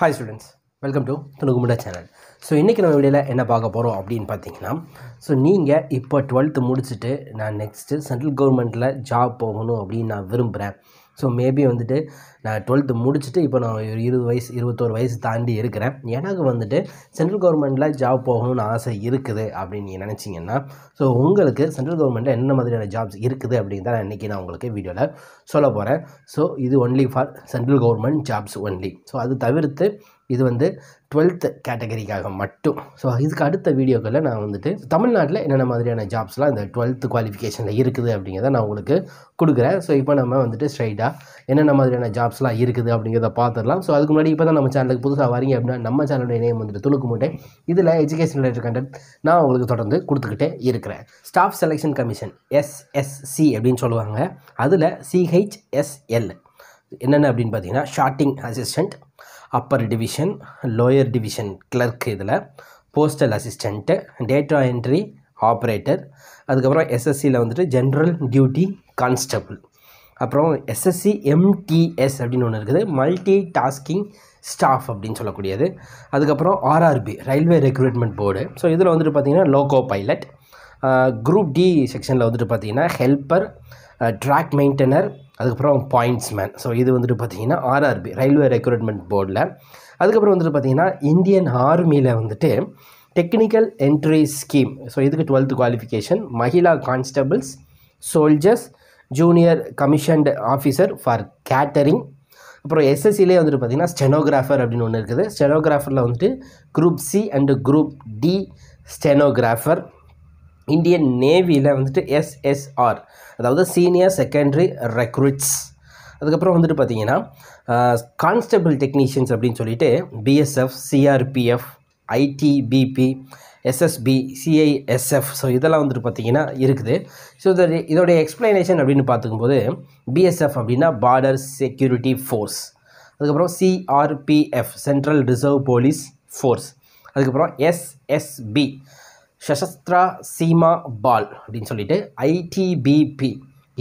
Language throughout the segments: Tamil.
ஹாய் ஸ்டூடெண்ட்ஸ் வெல்கம் டு துணுகுமுடா சேனல் ஸோ இன்றைக்கி நம்ம வீடியோவில் என்ன பார்க்க போகிறோம் அப்படின்னு பார்த்தீங்கன்னா ஸோ நீங்கள் இப்போ டுவெல்த்து முடிச்சுட்டு நான் நெக்ஸ்ட்டு சென்ட்ரல் கவர்மெண்ட்டில் ஜாப் போகணும் அப்படின்னு நான் விரும்புகிறேன் ஸோ மேபி வந்துட்டு நான் டுவெல்த்து முடிச்சுட்டு இப்போ நான் ஒரு இருபது வயசு இருபத்தோரு வயசு தாண்டி இருக்கிறேன் எனக்கு வந்துட்டு சென்ட்ரல் கவர்மெண்ட்டில் ஜாப் போகணும்னு ஆசை இருக்குது அப்படின்னு நீங்கள் நினச்சிங்கன்னா ஸோ உங்களுக்கு சென்ட்ரல் கவர்மெண்ட்டில் என்ன மாதிரியான ஜாப்ஸ் இருக்குது அப்படின்னு தான் இன்றைக்கி நான் உங்களுக்கு வீடியோவில் சொல்ல போகிறேன் ஸோ இது only for central government jobs only so அது தவிர்த்து இது வந்து டுவெல்த் கேட்டகரிக்காக மட்டும் ஸோ இதுக்கு அடுத்த வீடியோக்களில் நான் வந்துட்டு தமிழ்நாட்டில் என்னென்ன மாதிரியான ஜாப்ஸ்லாம் இந்த டுவெல்த் குவாலிஃபிகேஷனில் இருக்குது அப்படிங்கிறத நான் உங்களுக்கு கொடுக்குறேன் ஸோ இப்போ நம்ம வந்துட்டு ஸ்ட்ரைட்டாக என்னென்ன மாதிரியான ஜாப்ஸ்லாம் இருக்குது அப்படிங்கிறத பார்த்துடலாம் ஸோ அதுக்கு முன்னாடி இப்போ தான் நம்ம சேனலுக்கு புதுசாக வரீங்க அப்படின்னா நம்ம சேனலுடைய நேம் வந்துட்டு துளுக்கு மாட்டேன் இதில் எஜுகேஷன் ரிலேட்டட் கண்டென்ட் நான் உங்களுக்கு தொடர்ந்து கொடுத்துக்கிட்டே இருக்கிறேன் ஸ்டாஃப் செலெக்ஷன் கமிஷன் எஸ்எஸ்சி அப்படின்னு சொல்லுவாங்க அதில் சிஹெச்எஸ்எல் என்னென்ன அப்படின்னு பார்த்தீங்கன்னா sorting assistant upper division lower division clerk இதில் postal assistant data entry operator அதுக்கப்புறம் எஸ்எஸ்சியில் வந்துட்டு ஜென்ரல் டியூட்டி கான்ஸ்டபுள் அப்புறம் எஸ்எஸ்சி எம்டிஎஸ் அப்படின்னு ஒன்று இருக்குது மல்டி டாஸ்கிங் ஸ்டாஃப் அப்படின்னு சொல்லக்கூடியது அதுக்கப்புறம் RRB railway recruitment board so இதில் வந்துட்டு பார்த்திங்கன்னா லோகோ பைலட் குரூப் டி செக்ஷனில் வந்துட்டு பார்த்திங்கன்னா ஹெல்ப்பர் ட்ராக் மெயின்டெனர் அதுக்கப்புறம் பாயிண்ட்ஸ்மேன் ஸோ இது வந்துட்டு பார்த்திங்கன்னா ஆர்ஆர்பி ரயில்வே ரெக்ரூட்மெண்ட் போர்டில் அதுக்கப்புறம் வந்துட்டு பார்த்திங்கன்னா இந்தியன் ஆர்மியில் வந்துட்டு டெக்னிக்கல் என்ட்ரி ஸ்கீம் ஸோ இதுக்கு டுவெல்த் குவாலிஃபிகேஷன் மகிழா constables soldiers junior commissioned officer for catering அப்புறம் எஸ்எஸ்சிலே வந்துட்டு பார்த்திங்கன்னா ஸ்டெனோகிராஃபர் அப்படின்னு ஒன்று இருக்குது ஸ்டெனோகிராஃபரில் வந்துட்டு group C and group D stenographer Indian நேவியில் வந்துட்டு எஸ்எஸ்ஆர் அதாவது சீனியர் செகண்டரி ரெக்ரூட்ஸ் அதுக்கப்புறம் வந்துட்டு பார்த்தீங்கன்னா கான்ஸ்டபிள் டெக்னீஷியன்ஸ் அப்படின்னு சொல்லிட்டு BSF CRPF ITBP SSB CISF so இதெல்லாம் வந்துட்டு பார்த்தீங்கன்னா இருக்குது ஸோ இதோட இதோடைய எக்ஸ்ப்ளனேஷன் அப்படின்னு பார்த்துக்கும்போது பிஎஸ்எஃப் அப்படின்னா பார்டர் செக்யூரிட்டி ஃபோர்ஸ் அதுக்கப்புறம் CRPF central reserve police force அதுக்கப்புறம் எஸ்எஸ்பி ஷசஸ்த்ரா சீமா பால் அப்படின்னு சொல்லிட்டு ITBP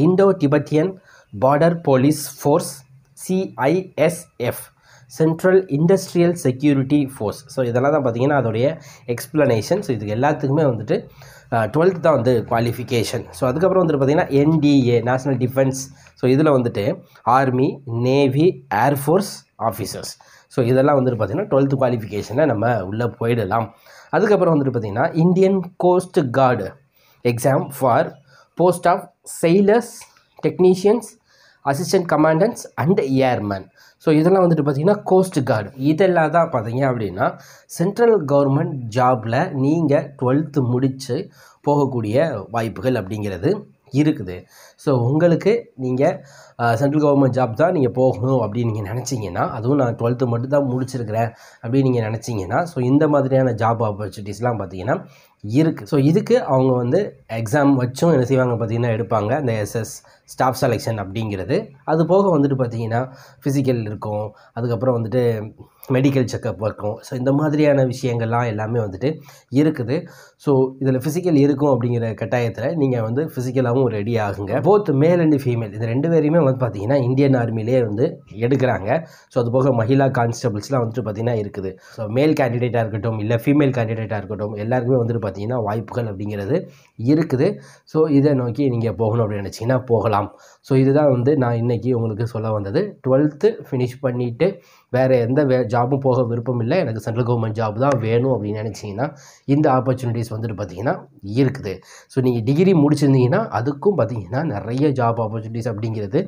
Indo Tibetan border police force CISF central industrial security force so இதெல்லாம் தான் பார்த்திங்கன்னா அதோடைய எக்ஸ்ப்ளனேஷன் ஸோ இதுக்கு எல்லாத்துக்குமே வந்துட்டு டுவெல்த் தான் வந்து குவாலிஃபிகேஷன் ஸோ அதுக்கப்புறம் வந்துட்டு பார்த்திங்கன்னா என்டிஏ நேஷ்னல் டிஃபென்ஸ் ஸோ இதில் வந்துட்டு army navy air force officers so இதெல்லாம் வந்துட்டு பார்த்திங்கன்னா டுவெல்த் குவாலிஃபிகேஷனை நம்ம உள்ளே போயிடலாம் அதுக்கப்புறம் வந்துட்டு பார்த்திங்கன்னா Indian coast guard exam for post of sailors technicians assistant commandants and airman so இதெல்லாம் வந்துட்டு பார்த்திங்கன்னா கோஸ்ட் கார்டு இதெல்லாம் தான் பார்த்தீங்க அப்படின்னா சென்ட்ரல் கவர்மெண்ட் ஜாபில் நீங்கள் டுவெல்த்து முடித்து போகக்கூடிய வாய்ப்புகள் அப்படிங்கிறது இருக்குது ஸோ உங்களுக்கு நீங்கள் சென்ட்ரல் கவர்மெண்ட் ஜாப் தான் நீங்கள் போகணும் அப்படின்னு நீங்கள் நினச்சிங்கன்னா அதுவும் நான் டுவெல்த்து மட்டும் தான் முடிச்சிருக்கிறேன் அப்படின்னு நீங்கள் நினச்சிங்கன்னா ஸோ இந்த மாதிரியான ஜாப் ஆப்பர்ச்சுனிட்டிஸ்லாம் பார்த்தீங்கன்னா இருக்குது ஸோ இதுக்கு அவங்க வந்து எக்ஸாம் வச்சும் என்ன செய்வாங்க பார்த்திங்கன்னா எடுப்பாங்க அந்த எஸ்எஸ் ஸ்டாஃப் செலெக்ஷன் அப்படிங்கிறது அது போக வந்துட்டு பார்த்திங்கன்னா ஃபிசிக்கல் இருக்கும் அதுக்கப்புறம் வந்துட்டு மெடிக்கல் செக்கப் இருக்கும் ஸோ இந்த மாதிரியான விஷயங்கள்லாம் எல்லாமே வந்துட்டு இருக்குது ஸோ இதில் ஃபிசிக்கல் இருக்கும் அப்படிங்கிற கட்டாயத்தில் நீங்கள் வந்து ஃபிசிக்கலாகவும் ரெடி ஆகுங்க போத் மேல் அண்ட் ஃபீமேல் இது ரெண்டு பேரையுமே வந்து பார்த்திங்கன்னா இந்தியன் ஆர்மிலே வந்து எடுக்கிறாங்க ஸோ அது போக மகிழா கான்ஸ்டபிள்ஸ்லாம் வந்துட்டு பார்த்திங்கன்னா இருக்குது ஸோ மேல் கேண்டிடேட்டாக இருக்கட்டும் இல்லை ஃபீமேல் கேண்டிடேட்டாக இருக்கட்டும் எல்லாருக்குமே வந்துட்டு பார்த்திங்கன்னா வாய்ப்புகள் அப்படிங்கிறது இருக்குது ஸோ இதை நோக்கி நீங்கள் போகணும் அப்படின்னு நினச்சிங்கன்னா போகலாம் ஸோ இதுதான் வந்து நான் இன்றைக்கி உங்களுக்கு சொல்ல வந்தது டுவெல்த்து ஃபினிஷ் பண்ணிவிட்டு வேறு எந்த வே ஜாபும் போக விருப்பம் இல்லை எனக்கு சென்ட்ரல் கவர்மெண்ட் ஜாப் தான் வேணும் அப்படின்னு நினச்சிங்கன்னா இந்த ஆப்பர்ச்சுனிட்டிஸ் வந்துட்டு பார்த்திங்கன்னா இருக்குது ஸோ நீங்கள் டிகிரி முடிச்சிருந்தீங்கன்னா அதுக்கும் பார்த்திங்கன்னா நிறைய ஜாப் ஆப்பர்ச்சுனிட்டிஸ் அப்படிங்கிறது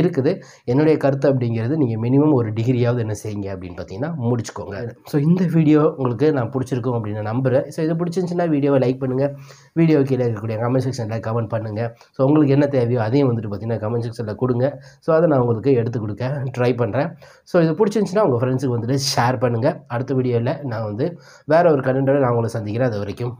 இருக்குது என்னுடைய கருத்து அப்படிங்கிறது நீங்கள் மினிமம் ஒரு டிகிரியாவது என்ன செய்யுங்க அப்படின்னு பார்த்தீங்கன்னா முடிச்சுக்கோங்க ஸோ இந்த வீடியோ உங்களுக்கு நான் பிடிச்சிருக்கோம் அப்படின்னு நம்புகிறேன் ஸோ இது பிடிச்சிருந்துச்சுன்னா பிடிச்சிருந்தா வீடியோவை லைக் பண்ணுங்கள் வீடியோ கீழே இருக்கக்கூடிய கமெண்ட் செக்ஷனில் கமெண்ட் பண்ணுங்கள் ஸோ உங்களுக்கு என்ன தேவையோ அதையும் வந்துட்டு பார்த்திங்கன்னா கமெண்ட் செக்ஷனில் கொடுங்க ஸோ அதை நான் உங்களுக்கு எடுத்து கொடுக்க ட்ரை பண்ணுறேன் ஸோ இது பிடிச்சிருந்துச்சின்னா உங்கள் ஃப்ரெண்ட்ஸுக்கு வந்துட்டு ஷேர் பண்ணுங்கள் அடுத்த வீடியோவில் நான் வந்து வேறு ஒரு கண்டென்ட்டோட நான் உங்களை சந்திக்கிறேன் அது வரைக்கும்